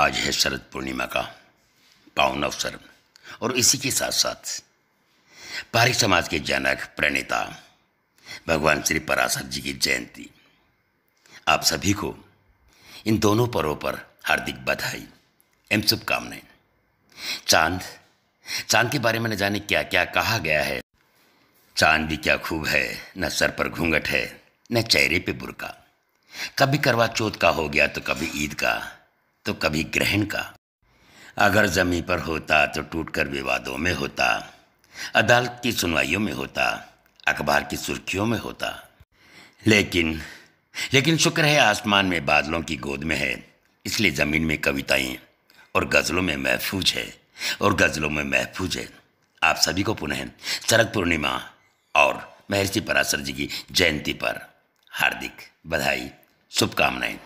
आज है शरद पूर्णिमा का पावन अवसर और इसी के साथ साथ पारी समाज के जनक प्रणेता भगवान श्री पराशर जी की जयंती आप सभी को इन दोनों पर्वों पर हार्दिक बधाई एवं शुभकामनाएं चांद चांद के बारे में न जाने क्या क्या कहा गया है चांद भी क्या खूब है न सर पर घूंघट है न चेहरे पे बुरका कभी करवा चौथ का हो गया तो कभी ईद का तो कभी ग्रहण का अगर जमी पर होता तो टूटकर विवादों में होता अदालत की सुनवाइयों में होता अखबार की सुर्खियों में होता लेकिन लेकिन शुक्र है आसमान में बादलों की गोद में है इसलिए ज़मीन में कविताएं और गज़लों में महफूज है और गज़लों में महफूज है आप सभी को पुनः शरद पूर्णिमा और महर्षि पराशर जी की जयंती पर हार्दिक बधाई शुभकामनाएं